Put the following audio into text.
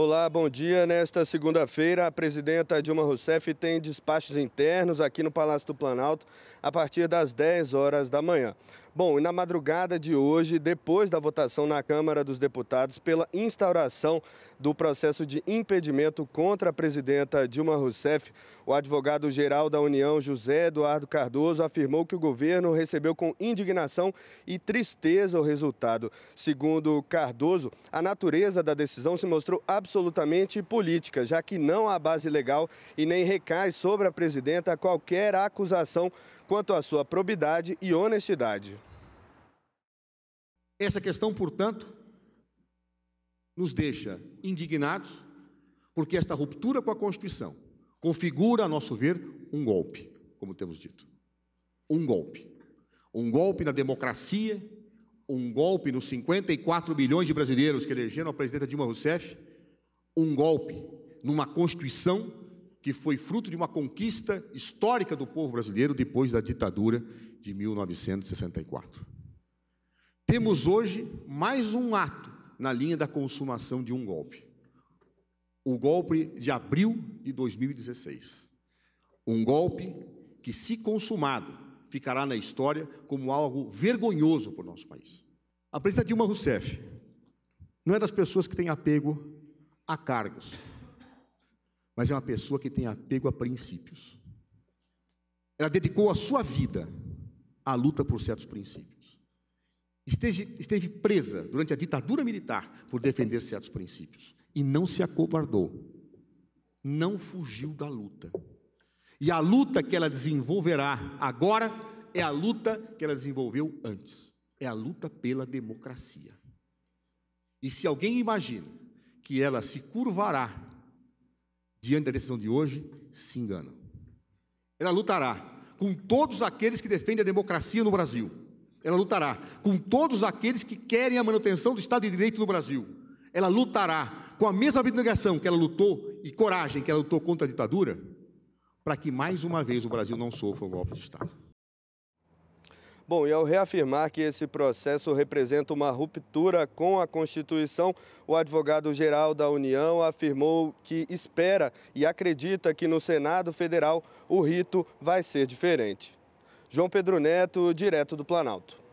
Olá, bom dia. Nesta segunda-feira, a presidenta Dilma Rousseff tem despachos internos aqui no Palácio do Planalto a partir das 10 horas da manhã. Bom, e na madrugada de hoje, depois da votação na Câmara dos Deputados pela instauração do processo de impedimento contra a presidenta Dilma Rousseff, o advogado-geral da União, José Eduardo Cardoso, afirmou que o governo recebeu com indignação e tristeza o resultado. Segundo Cardoso, a natureza da decisão se mostrou absolutamente política, já que não há base legal e nem recai sobre a presidenta qualquer acusação quanto à sua probidade e honestidade. Essa questão, portanto, nos deixa indignados, porque esta ruptura com a Constituição configura, a nosso ver, um golpe, como temos dito. Um golpe. Um golpe na democracia, um golpe nos 54 milhões de brasileiros que elegeram a presidenta Dilma Rousseff, um golpe numa Constituição que foi fruto de uma conquista histórica do povo brasileiro depois da ditadura de 1964. Temos hoje mais um ato na linha da consumação de um golpe. O golpe de abril de 2016. Um golpe que, se consumado, ficará na história como algo vergonhoso para o nosso país. A presidenta Dilma Rousseff não é das pessoas que têm apego a cargos, mas é uma pessoa que tem apego a princípios. Ela dedicou a sua vida à luta por certos princípios esteve, esteve presa durante a ditadura militar por defender certos princípios e não se acovardou, não fugiu da luta. E a luta que ela desenvolverá agora é a luta que ela desenvolveu antes é a luta pela democracia. E se alguém imagina que ela se curvará diante da decisão de hoje, se engana. Ela lutará com todos aqueles que defendem a democracia no Brasil ela lutará com todos aqueles que querem a manutenção do Estado de Direito no Brasil. Ela lutará com a mesma abnegação que ela lutou e coragem que ela lutou contra a ditadura, para que mais uma vez o Brasil não sofra um golpe de Estado. Bom, e ao reafirmar que esse processo representa uma ruptura com a Constituição, o advogado-geral da União afirmou que espera e acredita que no Senado Federal o rito vai ser diferente. João Pedro Neto, direto do Planalto.